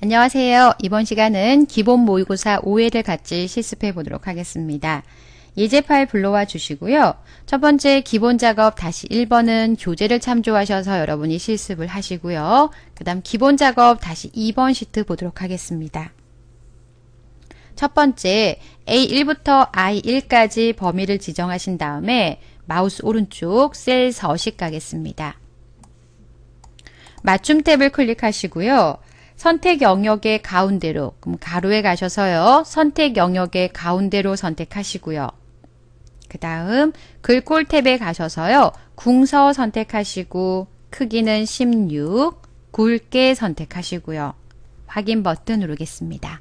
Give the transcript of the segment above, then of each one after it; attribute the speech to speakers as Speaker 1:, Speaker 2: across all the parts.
Speaker 1: 안녕하세요. 이번 시간은 기본 모의고사 5회를 같이 실습해 보도록 하겠습니다. 예제 파일 불러와 주시고요. 첫 번째 기본 작업 다시 1번은 교재를 참조하셔서 여러분이 실습을 하시고요. 그 다음 기본 작업 다시 2번 시트 보도록 하겠습니다. 첫 번째 A1부터 I1까지 범위를 지정하신 다음에 마우스 오른쪽 셀 서식 가겠습니다. 맞춤 탭을 클릭하시고요. 선택 영역의 가운데로 그럼 가로에 가셔서요. 선택 영역의 가운데로 선택하시고요. 그 다음 글꼴 탭에 가셔서요. 궁서 선택하시고 크기는 16, 굵게 선택하시고요. 확인 버튼 누르겠습니다.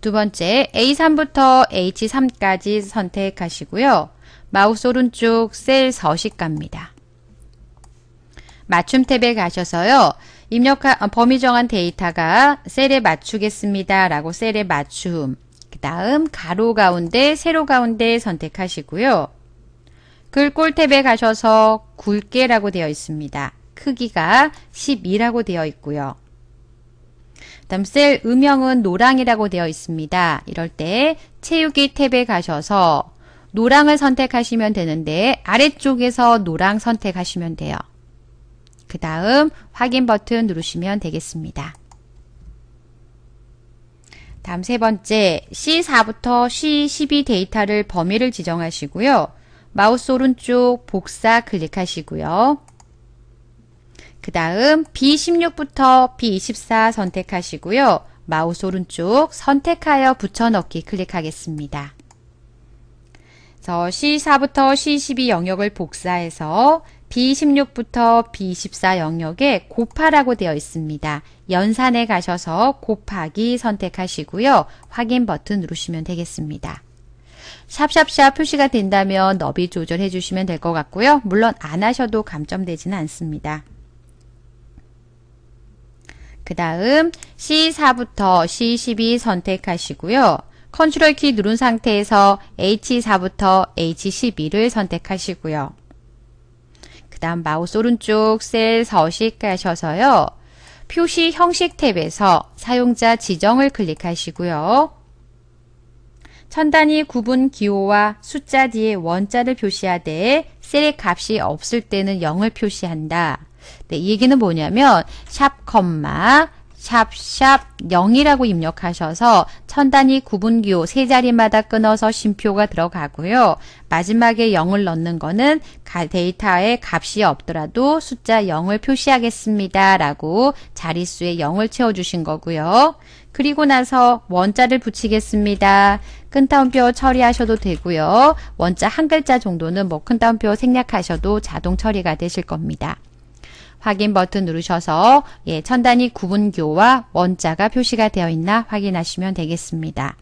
Speaker 1: 두 번째 A3부터 H3까지 선택하시고요. 마우스 오른쪽 셀 서식 갑니다. 맞춤 탭에 가셔서요. 입력한 어, 범위 정한 데이터가 셀에 맞추겠습니다. 라고 셀에 맞춤. 그 다음 가로 가운데, 세로 가운데 선택하시고요. 글꼴 탭에 가셔서 굵게라고 되어 있습니다. 크기가 12라고 되어 있고요. 다음 셀 음영은 노랑이라고 되어 있습니다. 이럴 때 채우기 탭에 가셔서 노랑을 선택하시면 되는데 아래쪽에서 노랑 선택하시면 돼요. 그 다음 확인 버튼 누르시면 되겠습니다. 다음 세 번째, C4부터 C12 데이터를 범위를 지정하시고요. 마우스 오른쪽 복사 클릭하시고요. 그 다음 B16부터 B24 선택하시고요. 마우스 오른쪽 선택하여 붙여넣기 클릭하겠습니다. 그래서 C4부터 C12 영역을 복사해서 B16부터 B14 영역에 곱하라고 되어 있습니다. 연산에 가셔서 곱하기 선택하시고요. 확인 버튼 누르시면 되겠습니다. 샵샵샵 표시가 된다면 너비 조절해 주시면 될 것 같고요. 물론 안 하셔도 감점되지는 않습니다. 그 다음 C4부터 C12 선택하시고요. 컨트롤 키 누른 상태에서 H4부터 H12를 선택하시고요. 그 다음 마우스 오른쪽 셀 서식 가셔서요. 표시 형식 탭에서 사용자 지정을 클릭하시고요. 천 단위 구분 기호와 숫자 뒤에 원자를 표시하되 셀의 값이 없을 때는 0을 표시한다. 네, 이 얘기는 뭐냐면 샵, 컴마 샵샵 0이라고 입력하셔서 천단위 구분기호 세 자리마다 끊어서 쉼표가 들어가고요. 마지막에 0을 넣는 거는 데이터에 값이 없더라도 숫자 0을 표시하겠습니다. 라고 자릿수에 0을 채워주신 거고요. 그리고 나서 원자를 붙이겠습니다. 큰따옴표 처리하셔도 되고요. 원자 한 글자 정도는 뭐 큰따옴표 생략하셔도 자동 처리가 되실 겁니다. 확인 버튼 누르셔서 예, 천단위 구분교와 원자가 표시가 되어 있나 확인하시면 되겠습니다.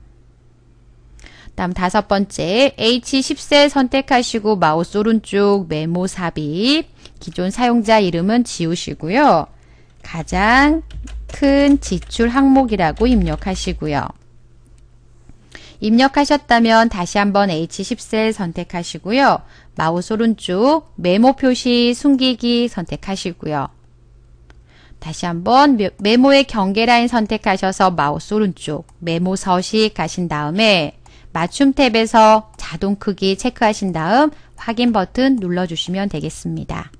Speaker 1: 다음 다섯 번째 H10세 선택하시고 마우스 오른쪽 메모 삽입 기존 사용자 이름은 지우시고요. 가장 큰 지출 항목이라고 입력하시고요. 입력하셨다면 다시 한번 H10셀 선택하시고요. 마우스 오른쪽 메모 표시 숨기기 선택하시고요. 다시 한번 메모의 경계라인 선택하셔서 마우스 오른쪽 메모 서식 가신 다음에 맞춤 탭에서 자동 크기 체크하신 다음 확인 버튼 눌러주시면 되겠습니다.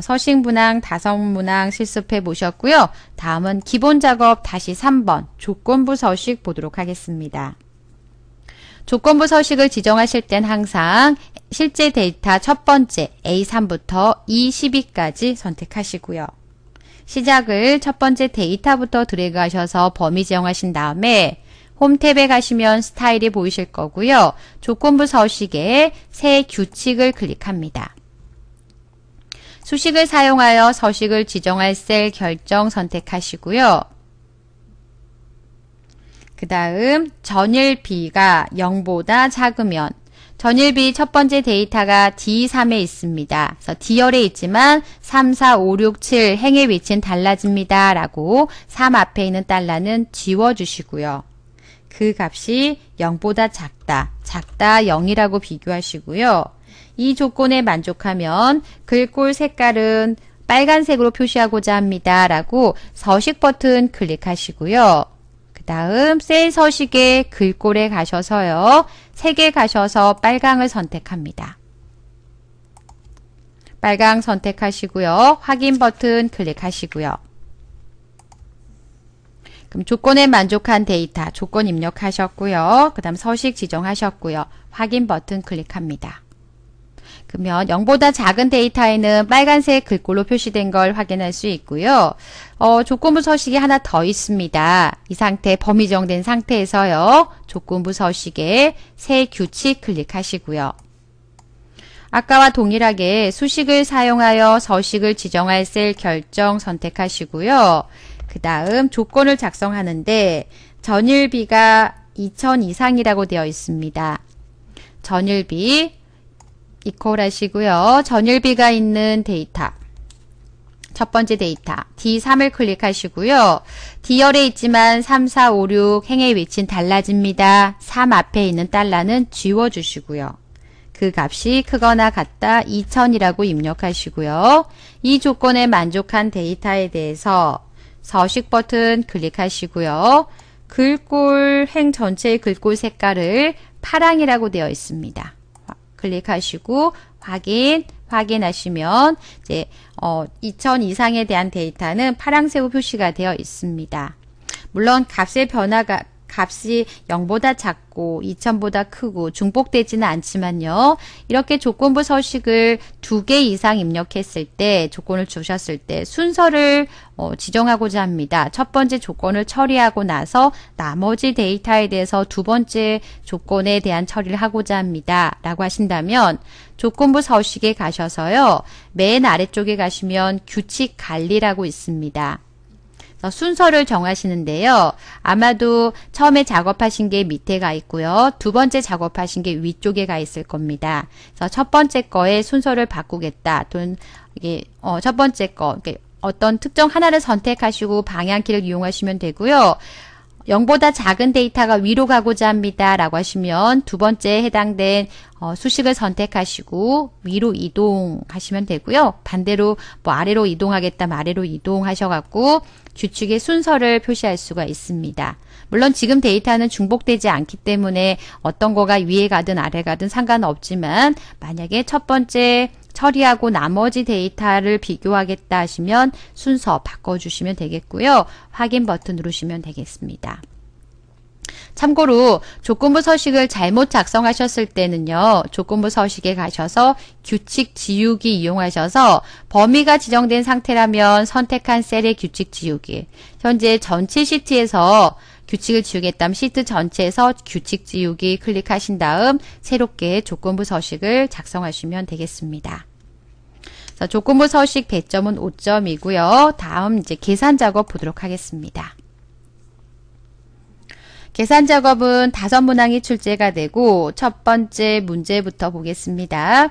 Speaker 1: 서식문항, 다성문항 실습해 보셨고요. 다음은 기본 작업 다시 3번 조건부 서식 보도록 하겠습니다. 조건부 서식을 지정하실 땐 항상 실제 데이터 첫 번째 A3부터 E12까지 선택하시고요. 시작을 첫 번째 데이터부터 드래그하셔서 범위 지정하신 다음에 홈탭에 가시면 스타일이 보이실 거고요. 조건부 서식에 새 규칙을 클릭합니다. 수식을 사용하여 서식을 지정할 셀 결정 선택하시고요. 그 다음 전일 비가 0보다 작으면 전일 비첫 번째 데이터가 D3에 있습니다. 그래서 D열에 있지만 3, 4, 5, 6, 7 행의 위치는 달라집니다. 라고 3 앞에 있는 달러는 지워주시고요. 그 값이 0보다 작다, 작다 0이라고 비교하시고요. 이 조건에 만족하면 글꼴 색깔은 빨간색으로 표시하고자 합니다. 라고 서식 버튼 클릭하시고요. 그 다음 셀 서식의 글꼴에 가셔서요. 색에 가셔서 빨강을 선택합니다. 빨강 선택하시고요. 확인 버튼 클릭하시고요. 그럼 조건에 만족한 데이터, 조건 입력하셨고요. 그 다음 서식 지정하셨고요. 확인 버튼 클릭합니다. 그러면 0보다 작은 데이터에는 빨간색 글꼴로 표시된 걸 확인할 수 있고요. 어, 조건부 서식이 하나 더 있습니다. 이 상태 범위 정된 상태에서요. 조건부 서식에 새 규칙 클릭하시고요. 아까와 동일하게 수식을 사용하여 서식을 지정할 셀 결정 선택하시고요. 그 다음 조건을 작성하는데 전일비가 2000 이상이라고 되어 있습니다. 전일비 이퀄 하시고요. 전일비가 있는 데이터. 첫 번째 데이터 D3을 클릭하시고요. D열에 있지만 3, 4, 5, 6 행의 위치는 달라집니다. 3 앞에 있는 달러는 지워주시고요. 그 값이 크거나 같다 2000이라고 입력하시고요. 이 조건에 만족한 데이터에 대해서 서식 버튼 클릭하시고요. 글꼴 행 전체의 글꼴 색깔을 파랑이라고 되어 있습니다. 클릭하시고 확인 확인하시면 이제 어, 2000 이상에 대한 데이터는 파랑색으로 표시가 되어 있습니다. 물론 값의 변화가 값이 0보다 작고 2000보다 크고 중복되지는 않지만요. 이렇게 조건부 서식을 두 개 이상 입력했을 때 조건을 주셨을 때 순서를 어, 지정하고자 합니다. 첫 번째 조건을 처리하고 나서 나머지 데이터에 대해서 두 번째 조건에 대한 처리를 하고자 합니다. 라고 하신다면 조건부 서식에 가셔서요. 맨 아래쪽에 가시면 규칙 관리라고 있습니다. 어, 순서를 정하시는데요. 아마도 처음에 작업하신 게 밑에 가 있고요. 두 번째 작업하신 게 위쪽에 가 있을 겁니다. 그래서 첫 번째 거에 순서를 바꾸겠다. 또는 이게 어, 첫 번째 거 어떤 특정 하나를 선택하시고 방향키를 이용하시면 되고요. 0보다 작은 데이터가 위로 가고자 합니다. 라고 하시면 두 번째에 해당된 어, 수식을 선택하시고 위로 이동하시면 되고요. 반대로 뭐 아래로 이동하겠다 뭐 아래로 이동하셔갖고 주축의 순서를 표시할 수가 있습니다. 물론 지금 데이터는 중복되지 않기 때문에 어떤 거가 위에 가든 아래 가든 상관없지만 만약에 첫 번째 처리하고 나머지 데이터를 비교하겠다 하시면 순서 바꿔주시면 되겠고요. 확인 버튼 누르시면 되겠습니다. 참고로 조건부 서식을 잘못 작성하셨을 때는요. 조건부 서식에 가셔서 규칙 지우기 이용하셔서 범위가 지정된 상태라면 선택한 셀의 규칙 지우기 현재 전체 시트에서 규칙을 지우겠다면 시트 전체에서 규칙 지우기 클릭하신 다음 새롭게 조건부 서식을 작성하시면 되겠습니다. 조건부 서식 배점은 5점이고요. 다음 이제 계산 작업 보도록 하겠습니다. 계산 작업은 다섯 문항이 출제가 되고 첫 번째 문제부터 보겠습니다.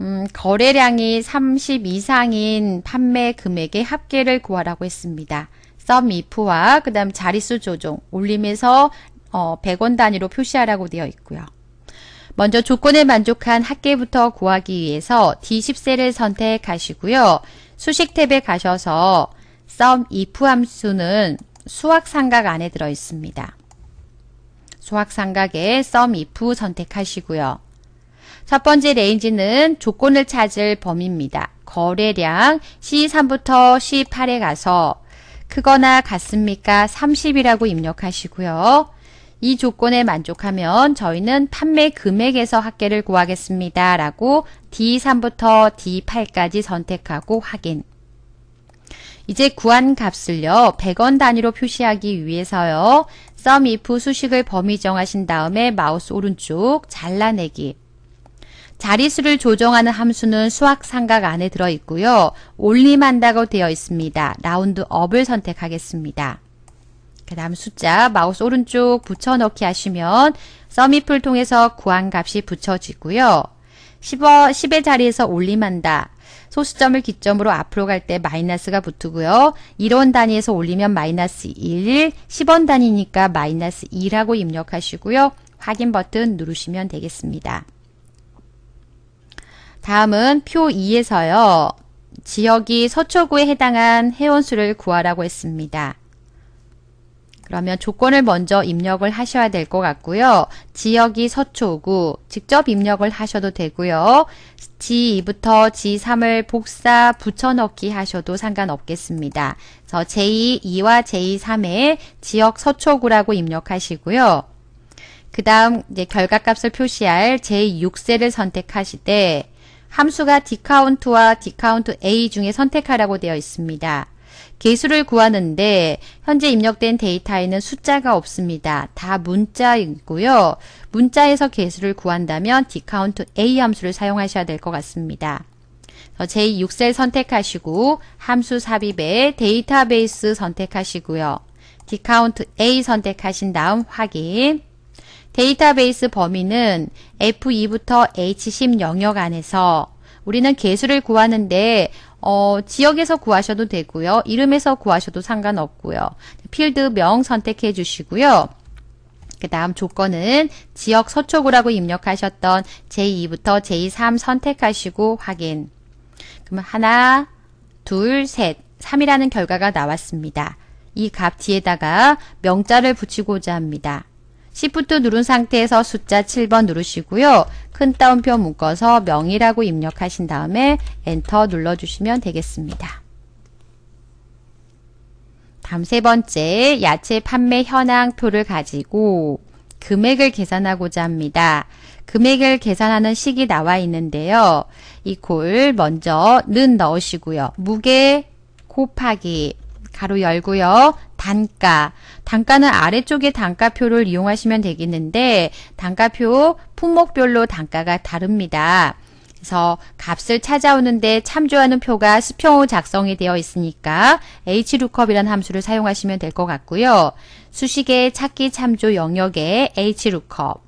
Speaker 1: 음, 거래량이 30 이상인 판매 금액의 합계를 구하라고 했습니다. 썸 if와 그 다음 자릿수 조정 올림에서 어, 100원 단위로 표시하라고 되어 있고요. 먼저 조건에 만족한 합계부터 구하기 위해서 D10셀을 선택하시고요. 수식 탭에 가셔서 썸 if 함수는 수학 삼각 안에 들어 있습니다. 소확상각의 썸 if 선택하시고요. 첫 번째 레인지는 조건을 찾을 범위입니다. 거래량 C3부터 C8에 가서 크거나 같습니까? 30이라고 입력하시고요. 이 조건에 만족하면 저희는 판매 금액에서 합계를 구하겠습니다. 라고 D3부터 D8까지 선택하고 확인. 이제 구한 값을요. 100원 단위로 표시하기 위해서요. 썸이프 수식을 범위 정하신 다음에 마우스 오른쪽 잘라내기 자리수를 조정하는 함수는 수학 삼각 안에 들어있고요. 올림한다고 되어 있습니다. 라운드 업을 선택하겠습니다. 그 다음 숫자 마우스 오른쪽 붙여넣기 하시면 썸이프를 통해서 구한 값이 붙여지고요. 10의 자리에서 올림한다. 소수점을 기점으로 앞으로 갈 때 마이너스가 붙고요. 1원 단위에서 올리면 마이너스 1, 10원 단위니까 마이너스 2라고 입력하시고요. 확인 버튼 누르시면 되겠습니다. 다음은 표 2에서요. 지역이 서초구에 해당한 회원수를 구하라고 했습니다. 그러면 조건을 먼저 입력을 하셔야 될 것 같고요. 지역이 서초구 직접 입력을 하셔도 되고요. G2부터 G3을 복사 붙여넣기 하셔도 상관없겠습니다. 제래서 J2와 J3에 지역 서초구라고 입력하시고요. 그 다음 이제 결과값을 표시할 제6세를 선택하실 때 함수가 디카운트와 디카운트 A 중에 선택하라고 되어 있습니다. 개수를 구하는데 현재 입력된 데이터에는 숫자가 없습니다. 다 문자이고요. 문자에서 개수를 구한다면 디카운트 A 함수를 사용하셔야 될 것 같습니다. 제6셀 선택하시고 함수 삽입에 데이터베이스 선택하시고요. 디카운트 A 선택하신 다음 확인. 데이터베이스 범위는 F2부터 H10 영역 안에서 우리는 개수를 구하는데 어, 지역에서 구하셔도 되고요. 이름에서 구하셔도 상관없고요. 필드명 선택해 주시고요. 그 다음 조건은 지역 서초구라고 입력하셨던 제2부터 제3 선택하시고 확인. 그러면 하나, 둘, 셋, 3이라는 결과가 나왔습니다. 이 값 뒤에다가 명자를 붙이고자 합니다. 시프트 누른 상태에서 숫자 7번 누르시고요. 큰 따옴표 묶어서 명이라고 입력하신 다음에 엔터 눌러주시면 되겠습니다. 다음 세 번째, 야채 판매 현황표를 가지고 금액을 계산하고자 합니다. 금액을 계산하는 식이 나와 있는데요. 이콜 먼저 는 넣으시고요. 무게 곱하기 가로 열고요. 단가. 단가는 아래쪽에 단가표를 이용하시면 되겠는데 단가표 품목별로 단가가 다릅니다. 그래서 값을 찾아오는데 참조하는 표가 수평으로 작성이 되어 있으니까 h l o o k u p 이라는 함수를 사용하시면 될 것 같고요. 수식의 찾기 참조 영역에 hlookup.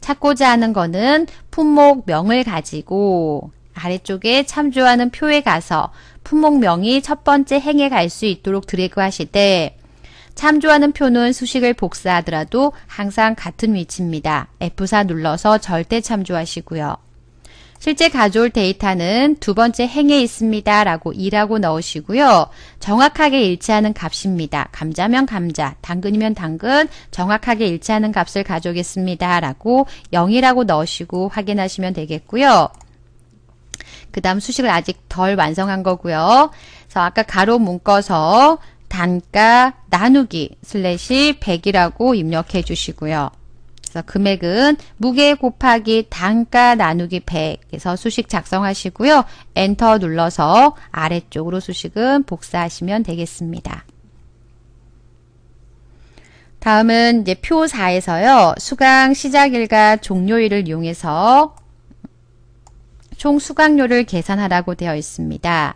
Speaker 1: 찾고자 하는 거는 품목명을 가지고 아래쪽에 참조하는 표에 가서 품목명이 첫 번째 행에 갈 수 있도록 드래그 하실 때 참조하는 표는 수식을 복사하더라도 항상 같은 위치입니다. F4 눌러서 절대 참조하시고요. 실제 가져올 데이터는 두 번째 행에 있습니다. 라고 2라고 넣으시고요. 정확하게 일치하는 값입니다. 감자면 감자, 당근이면 당근, 정확하게 일치하는 값을 가져오겠습니다. 라고 0이라고 넣으시고 확인하시면 되겠고요. 그 다음 수식을 아직 덜 완성한 거고요. 그래서 아까 가로 묶어서 단가 나누기 슬래시 100이라고 입력해 주시고요. 그래서 금액은 무게 곱하기 단가 나누기 100에서 수식 작성하시고요. 엔터 눌러서 아래쪽으로 수식은 복사하시면 되겠습니다. 다음은 이제 표 4에서요. 수강 시작일과 종료일을 이용해서 총 수강료를 계산하라고 되어 있습니다.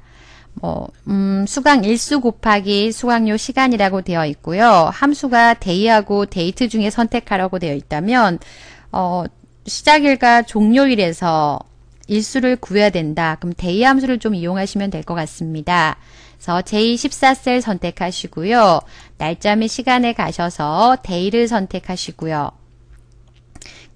Speaker 1: 뭐, 음, 수강 일수 곱하기 수강료 시간이라고 되어 있고요. 함수가 데이하고 데이트 중에 선택하라고 되어 있다면 어, 시작일과 종료일에서 일수를 구해야 된다. 그럼 데이 함수를 좀 이용하시면 될 것 같습니다. 그래서 제14셀 선택하시고요. 날짜 및 시간에 가셔서 데이를 선택하시고요.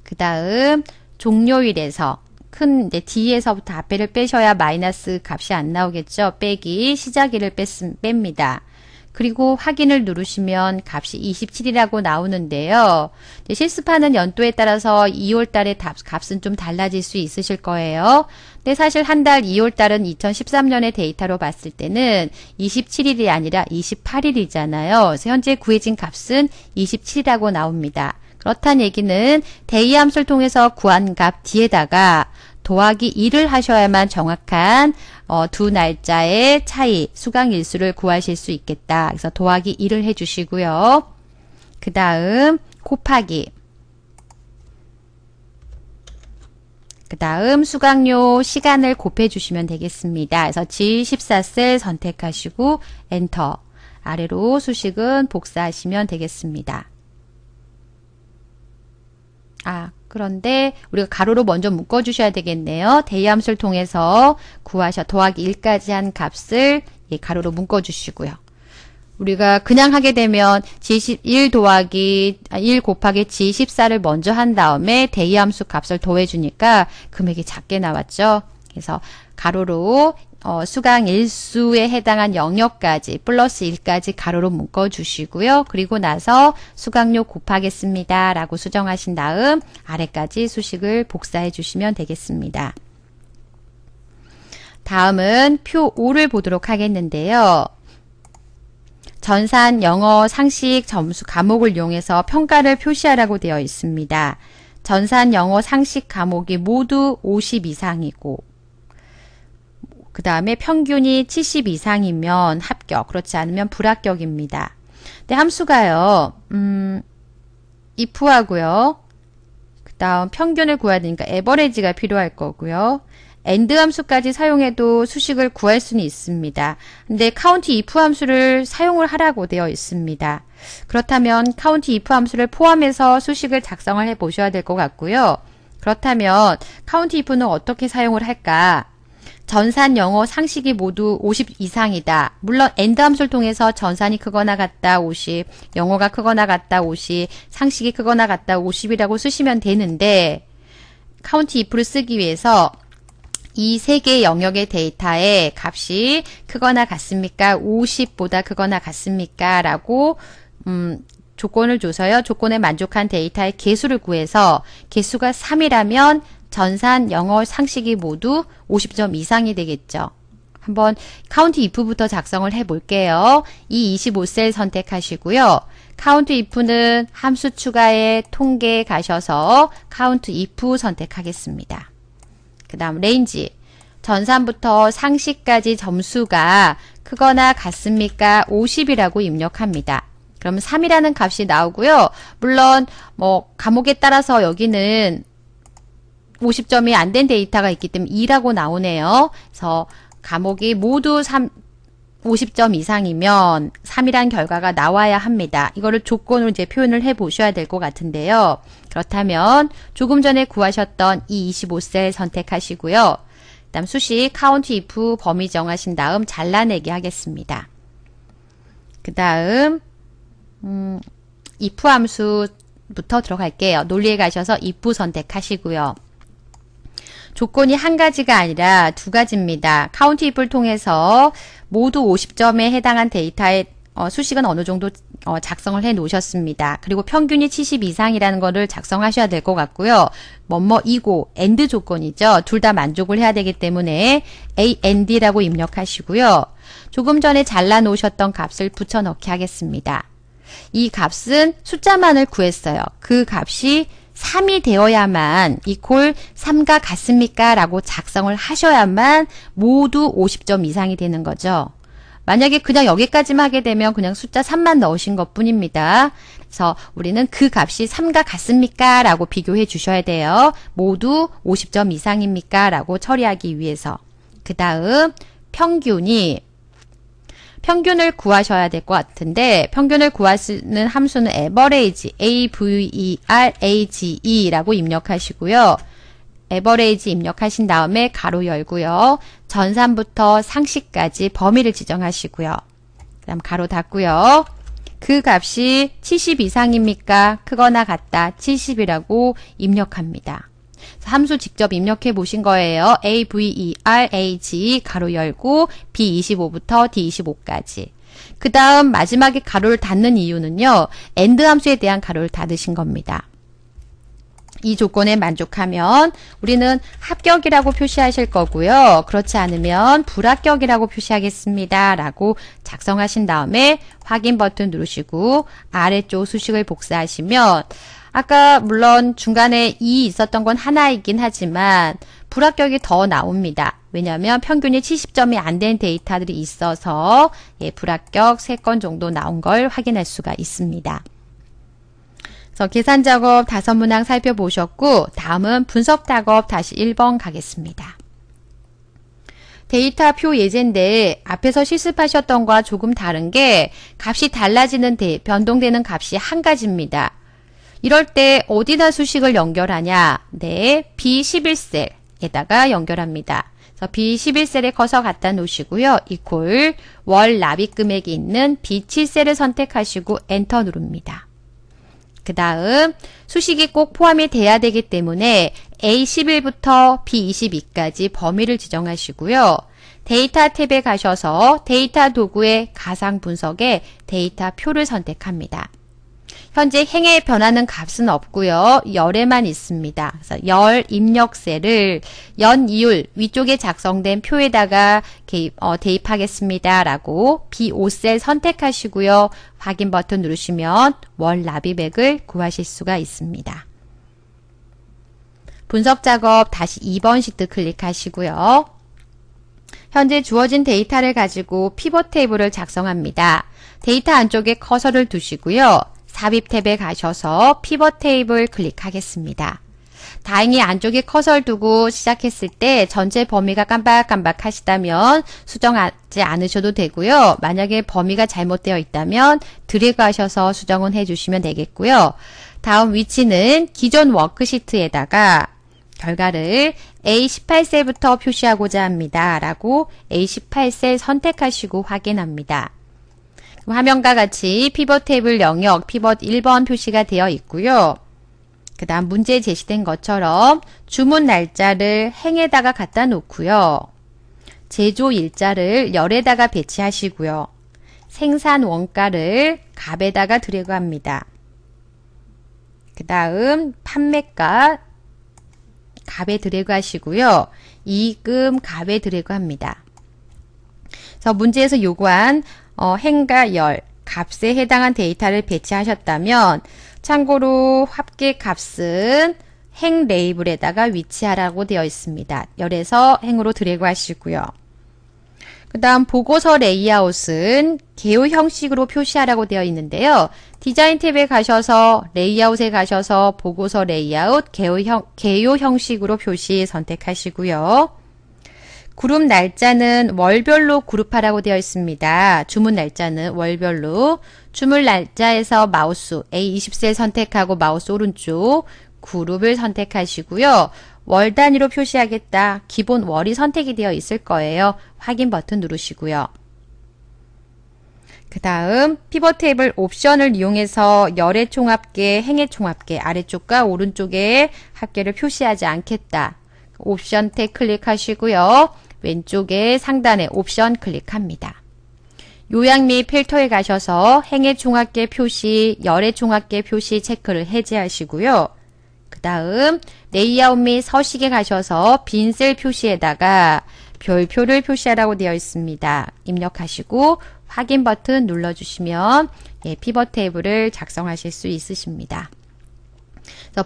Speaker 1: 그 다음 종료일에서 큰 이제 D에서부터 앞에를 빼셔야 마이너스 값이 안 나오겠죠. 빼기 시작일을 뺐, 뺍니다. 그리고 확인을 누르시면 값이 27이라고 나오는데요. 실습하는 연도에 따라서 2월 달의 값은 좀 달라질 수 있으실 거예요. 근데 사실 한 달 2월 달은 2013년의 데이터로 봤을 때는 27일이 아니라 28일이잖아요. 그래서 현재 구해진 값은 27이라고 나옵니다. 그렇단 얘기는 대이함수를 통해서 구한 값 뒤에다가 도하기 2를 하셔야만 정확한 어, 두 날짜의 차이, 수강일수를 구하실 수 있겠다. 그래서 도하기 2를 해주시고요. 그 다음 곱하기 그 다음 수강료 시간을 곱해주시면 되겠습니다. 그래서 G14셀 선택하시고 엔터 아래로 수식은 복사하시면 되겠습니다. 아, 그런데 우리가 가로로 먼저 묶어 주셔야 되겠네요. 대함수를 통해서 구하셔 더하기 1까지 한 값을 예, 가로로 묶어 주시고요. 우리가 그냥 하게 되면 G11 더하기 1 아, 곱하기 G14를 먼저 한 다음에 대이함수 값을 더해 주니까 금액이 작게 나왔죠. 그래서 가로로 어, 수강 일수에 해당한 영역까지 플러스 1까지 가로로 묶어 주시고요. 그리고 나서 수강료 곱하겠습니다. 라고 수정하신 다음 아래까지 수식을 복사해 주시면 되겠습니다. 다음은 표 5를 보도록 하겠는데요. 전산 영어 상식 점수 과목을 이용해서 평가를 표시하라고 되어 있습니다. 전산 영어 상식 과목이 모두 50 이상이고 그 다음에 평균이 70 이상이면 합격, 그렇지 않으면 불합격입니다. 근데 함수가요, 음, if하고요, 그 다음 평균을 구해야 되니까 a v e r a g e 가 필요할 거고요. and 함수까지 사용해도 수식을 구할 수는 있습니다. 근데 count if 함수를 사용을 하라고 되어 있습니다. 그렇다면 count if 함수를 포함해서 수식을 작성을 해 보셔야 될 것 같고요. 그렇다면 count if는 어떻게 사용을 할까? 전산 영어 상식이 모두 50 이상이다. 물론 엔드함수를 통해서 전산이 크거나 같다 50, 영어가 크거나 같다 50, 상식이 크거나 같다 50이라고 쓰시면 되는데 카운티 if를 쓰기 위해서 이 세 개 영역의 데이터의 값이 크거나 같습니까? 50보다 크거나 같습니까? 라고 음, 조건을 줘서요. 조건에 만족한 데이터의 개수를 구해서 개수가 3이라면 전산, 영어, 상식이 모두 50점 이상이 되겠죠. 한번 카운트 if부터 작성을 해볼게요. 이 25셀 선택하시고요. 카운트 if는 함수 추가에 통계 에 가셔서 카운트 if 선택하겠습니다. 그 다음 레인지 전산부터 상식까지 점수가 크거나 같습니까? 50이라고 입력합니다. 그럼 3이라는 값이 나오고요. 물론 뭐 과목에 따라서 여기는 50점이 안 된 데이터가 있기 때문에 2라고 나오네요. 그래서 과목이 모두 3, 50점 이상이면 3이란 결과가 나와야 합니다. 이거를 조건으로 이제 표현을 해 보셔야 될 것 같은데요. 그렇다면 조금 전에 구하셨던 이 25셀 선택하시고요. 그 다음 수식 카운트 if 범위 정하신 다음 잘라내기 하겠습니다. 그 다음 음, if 함수부터 들어갈게요. 논리에 가셔서 if 선택하시고요. 조건이 한 가지가 아니라 두 가지입니다. 카운티 입을 통해서 모두 50점에 해당한 데이터의 어, 수식은 어느 정도 어, 작성을 해 놓으셨습니다. 그리고 평균이 70 이상이라는 것을 작성하셔야 될 것 같고요. 뭐뭐이고 엔드 조건이죠. 둘 다 만족을 해야 되기 때문에 AND라고 입력하시고요. 조금 전에 잘라 놓으셨던 값을 붙여넣기 하겠습니다. 이 값은 숫자만을 구했어요. 그 값이 3이 되어야만 이콜 3과 같습니까? 라고 작성을 하셔야만 모두 50점 이상이 되는 거죠. 만약에 그냥 여기까지만 하게 되면 그냥 숫자 3만 넣으신 것 뿐입니다. 그래서 우리는 그 값이 3과 같습니까? 라고 비교해 주셔야 돼요. 모두 50점 이상입니까? 라고 처리하기 위해서. 그 다음 평균이 평균을 구하셔야 될 것 같은데 평균을 구하시는 함수는 average, average라고 입력하시고요. average 입력하신 다음에 가로 열고요. 전산부터 상식까지 범위를 지정하시고요. 그다음 가로 닫고요. 그 값이 70 이상입니까? 크거나 같다. 70이라고 입력합니다. 함수 직접 입력해 보신 거예요. AVERAG 가로 열고 B25부터 D25까지. 그 다음 마지막에 가로를 닫는 이유는요. AND 함수에 대한 가로를 닫으신 겁니다. 이 조건에 만족하면 우리는 합격이라고 표시하실 거고요. 그렇지 않으면 불합격이라고 표시하겠습니다. 라고 작성하신 다음에 확인 버튼 누르시고 아래쪽 수식을 복사하시면 아까 물론 중간에 이 있었던 건 하나이긴 하지만 불합격이 더 나옵니다. 왜냐하면 평균이 70점이 안 된 데이터들이 있어서 예, 불합격 3건 정도 나온 걸 확인할 수가 있습니다. 그래서 계산 작업 다섯 문항 살펴보셨고 다음은 분석 작업 다시 1번 가겠습니다. 데이터 표 예제인데 앞에서 실습하셨던 거와 조금 다른 게 값이 달라지는 데, 변동되는 값이 한 가지입니다. 이럴 때 어디다 수식을 연결하냐? 네, B11셀에다가 연결합니다. B11셀에 커서 갖다 놓으시고요. 이퀄 월 납입 금액이 있는 B7셀을 선택하시고 엔터 누릅니다. 그 다음 수식이 꼭 포함이 돼야 되기 때문에 A11부터 B22까지 범위를 지정하시고요. 데이터 탭에 가셔서 데이터 도구의 가상 분석에 데이터 표를 선택합니다. 현재 행에 변하는 값은 없고요. 열에만 있습니다. 그래서 열 입력세를 연 이율 위쪽에 작성된 표에다가 개입, 어, 대입하겠습니다. 라고 B5셀 선택하시고요. 확인 버튼 누르시면 월 납입액을 구하실 수가 있습니다. 분석 작업 다시 2번 시트 클릭하시고요. 현재 주어진 데이터를 가지고 피벗 테이블을 작성합니다. 데이터 안쪽에 커서를 두시고요. 삽입 탭에 가셔서 피벗 테이블 클릭하겠습니다. 다행히 안쪽에 커서를 두고 시작했을 때 전체 범위가 깜박깜박 하시다면 수정하지 않으셔도 되고요. 만약에 범위가 잘못되어 있다면 드래그 하셔서 수정은 해주시면 되겠고요. 다음 위치는 기존 워크시트에다가 결과를 A18셀부터 표시하고자 합니다. 라고 A18셀 선택하시고 확인합니다. 화면과 같이 피벗 테이블 영역 피벗 1번 표시가 되어 있고요. 그 다음 문제에 제시된 것처럼 주문 날짜를 행에다가 갖다 놓고요. 제조 일자를 열에다가 배치하시고요. 생산 원가를 갑에다가 드들여합니다그 다음 판매가 갑에 드들여하시고요 이금 갑에 드들여합니다 그래서 문제에서 요구한 어, 행과 열, 값에 해당한 데이터를 배치하셨다면 참고로 합계 값은 행 레이블에다가 위치하라고 되어 있습니다. 열에서 행으로 드래그 하시고요. 그 다음 보고서 레이아웃은 개요 형식으로 표시하라고 되어 있는데요. 디자인 탭에 가셔서 레이아웃에 가셔서 보고서 레이아웃 개요, 형, 개요 형식으로 표시 선택하시고요. 그룹 날짜는 월별로 그룹하라고 되어 있습니다. 주문 날짜는 월별로 주문 날짜에서 마우스 A20셀 선택하고 마우스 오른쪽 그룹을 선택하시고요. 월 단위로 표시하겠다. 기본 월이 선택이 되어 있을 거예요. 확인 버튼 누르시고요. 그 다음 피벗 테이블 옵션을 이용해서 열의 총합계, 행의 총합계, 아래쪽과 오른쪽에 합계를 표시하지 않겠다. 옵션 탭 클릭하시고요. 왼쪽에 상단에 옵션 클릭합니다. 요약 및 필터에 가셔서 행의 종합계 표시, 열의 종합계 표시 체크를 해제하시고요. 그 다음 레이아웃 및 서식에 가셔서 빈셀 표시에다가 별표를 표시하라고 되어 있습니다. 입력하시고 확인 버튼 눌러주시면 예, 피벗 테이블을 작성하실 수 있으십니다.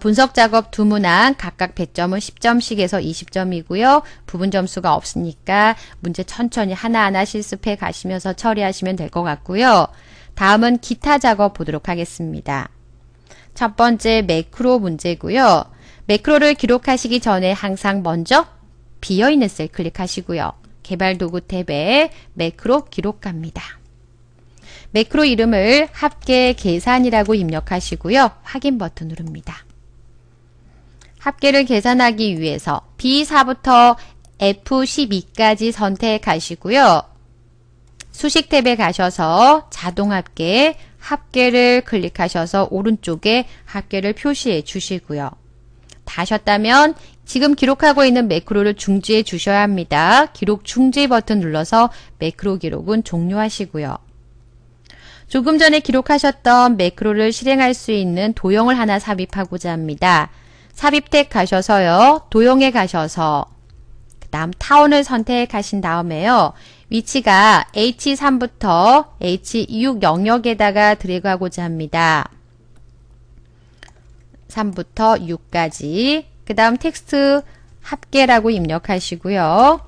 Speaker 1: 분석 작업 두 문항 각각 배점은 10점씩에서 20점이고요. 부분 점수가 없으니까 문제 천천히 하나하나 실습해 가시면서 처리하시면 될 것 같고요. 다음은 기타 작업 보도록 하겠습니다. 첫 번째 매크로 문제고요. 매크로를 기록하시기 전에 항상 먼저 비어있는 셀 클릭하시고요. 개발도구 탭에 매크로 기록합니다. 매크로 이름을 합계 계산이라고 입력하시고요. 확인 버튼 누릅니다. 합계를 계산하기 위해서 B4부터 F12까지 선택하시고요. 수식 탭에 가셔서 자동합계, 합계를 클릭하셔서 오른쪽에 합계를 표시해 주시고요. 다 하셨다면 지금 기록하고 있는 매크로를 중지해 주셔야 합니다. 기록 중지 버튼 눌러서 매크로 기록은 종료하시고요. 조금 전에 기록하셨던 매크로를 실행할 수 있는 도형을 하나 삽입하고자 합니다. 삽입택 가셔서요. 도형에 가셔서 그 다음 타원을 선택하신 다음에요. 위치가 H3부터 H6 영역에다가 드래그하고자 합니다. 3부터 6까지 그 다음 텍스트 합계라고 입력하시고요.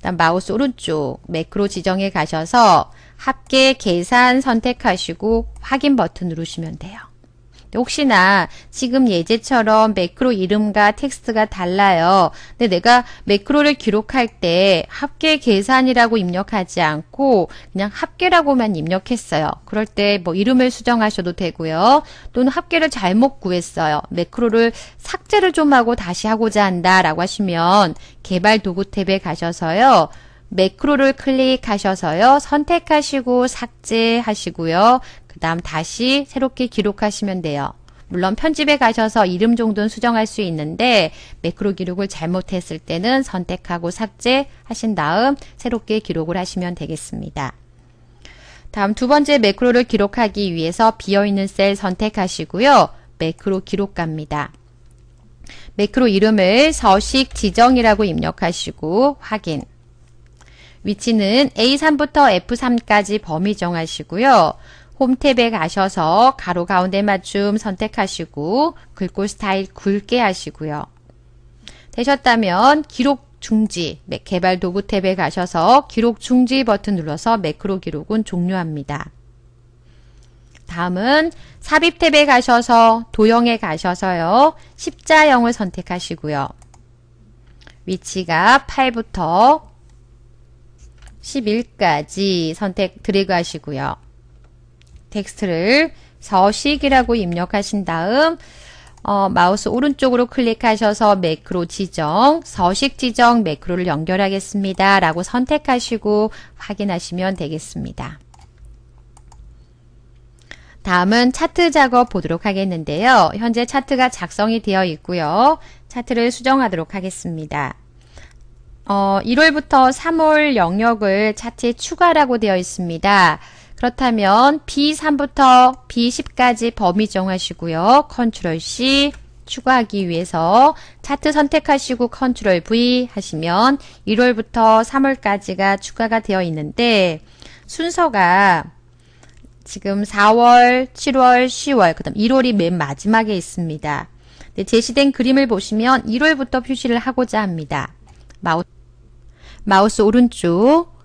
Speaker 1: 다음 마우스 오른쪽 매크로 지정에 가셔서 합계 계산 선택하시고 확인 버튼 누르시면 돼요. 혹시나 지금 예제처럼 매크로 이름과 텍스트가 달라요. 근데 내가 매크로를 기록할 때 합계 계산이라고 입력하지 않고 그냥 합계라고만 입력했어요. 그럴 때 뭐 이름을 수정하셔도 되고요. 또는 합계를 잘못 구했어요. 매크로를 삭제를 좀 하고 다시 하고자 한다 라고 하시면 개발 도구 탭에 가셔서요. 매크로를 클릭하셔서요. 선택하시고 삭제하시고요. 다음 다시 새롭게 기록하시면 돼요. 물론 편집에 가셔서 이름 정도는 수정할 수 있는데 매크로 기록을 잘못했을 때는 선택하고 삭제하신 다음 새롭게 기록을 하시면 되겠습니다. 다음 두 번째 매크로를 기록하기 위해서 비어있는 셀 선택하시고요. 매크로 기록 갑니다. 매크로 이름을 서식 지정이라고 입력하시고 확인. 위치는 A3부터 F3까지 범위 정하시고요. 홈탭에 가셔서 가로 가운데 맞춤 선택하시고 글꼴 스타일 굵게 하시고요. 되셨다면 기록 중지, 개발 도구 탭에 가셔서 기록 중지 버튼 눌러서 매크로 기록은 종료합니다. 다음은 삽입 탭에 가셔서 도형에 가셔서요. 십자형을 선택하시고요. 위치가 8부터 11까지 선택 드래그 하시고요. 텍스트를 서식이라고 입력하신 다음 어, 마우스 오른쪽으로 클릭하셔서 매크로 지정, 서식 지정 매크로를 연결하겠습니다. 라고 선택하시고 확인하시면 되겠습니다. 다음은 차트 작업 보도록 하겠는데요. 현재 차트가 작성이 되어 있고요. 차트를 수정하도록 하겠습니다. 어, 1월부터 3월 영역을 차트에 추가라고 되어 있습니다. 그렇다면 B3부터 B10까지 범위 정하시고요. 컨트롤 C 추가하기 위해서 차트 선택하시고 컨트롤 V 하시면 1월부터 3월까지가 추가가 되어 있는데 순서가 지금 4월, 7월, 10월, 그 다음 1월이 맨 마지막에 있습니다. 네, 제시된 그림을 보시면 1월부터 표시를 하고자 합니다. 마우, 마우스 오른쪽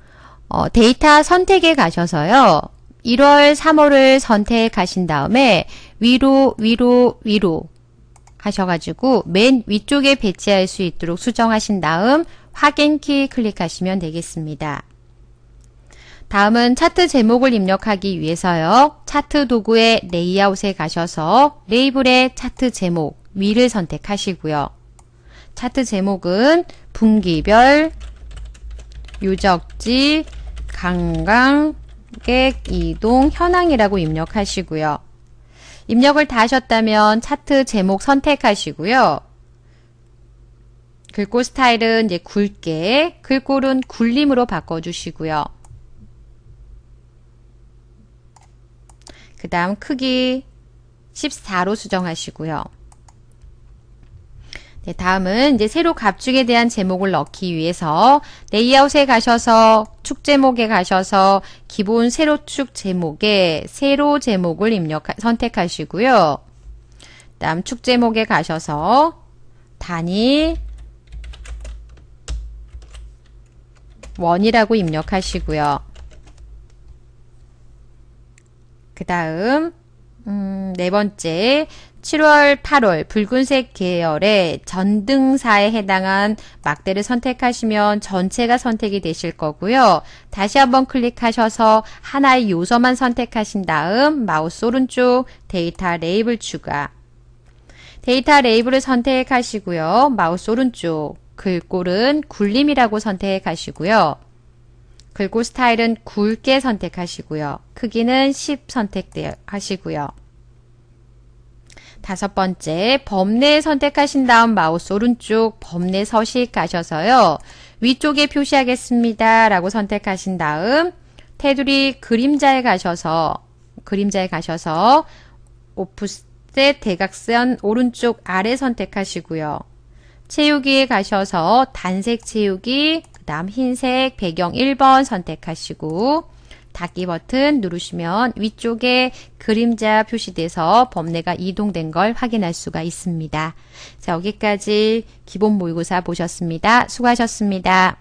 Speaker 1: 어, 데이터 선택에 가셔서요. 1월, 3월을 선택하신 다음에 위로, 위로, 위로 하셔가지고 맨 위쪽에 배치할 수 있도록 수정하신 다음 확인키 클릭하시면 되겠습니다. 다음은 차트 제목을 입력하기 위해서요. 차트 도구의 레이아웃에 가셔서 레이블의 차트 제목 위를 선택하시고요. 차트 제목은 분기별 유적지, 관광객, 이동, 현황이라고 입력하시고요. 입력을 다 하셨다면 차트 제목 선택하시고요. 글꼴 스타일은 이제 굵게, 글꼴은 굴림으로 바꿔주시고요. 그 다음 크기 14로 수정하시고요. 네, 다음은 이제 새로 갑축에 대한 제목을 넣기 위해서 레이아웃에 가셔서 축 제목에 가셔서 기본 세로 축 제목에 세로 제목을 입력 선택하시고요. 다음 축 제목에 가셔서 단일 원이라고 입력하시고요. 그 다음 음, 네 번째 7월, 8월 붉은색 계열의 전등사에 해당한 막대를 선택하시면 전체가 선택이 되실 거고요. 다시 한번 클릭하셔서 하나의 요소만 선택하신 다음 마우스 오른쪽 데이터 레이블 추가 데이터 레이블을 선택하시고요. 마우스 오른쪽 글꼴은 굴림이라고 선택하시고요. 글꼴 스타일은 굵게 선택하시고요. 크기는 10 선택하시고요. 다섯 번째, 범례 선택하신 다음 마우스 오른쪽 범례 서식 가셔서요. 위쪽에 표시하겠습니다. 라고 선택하신 다음 테두리 그림자에 가셔서 그림자에 가셔서 오프셋 대각선 오른쪽 아래 선택하시고요. 채우기에 가셔서 단색 채우기, 그 다음 흰색 배경 1번 선택하시고 닫기 버튼 누르시면 위쪽에 그림자 표시돼서 범례가 이동된 걸 확인할 수가 있습니다. 자, 여기까지 기본 모의고사 보셨습니다. 수고하셨습니다.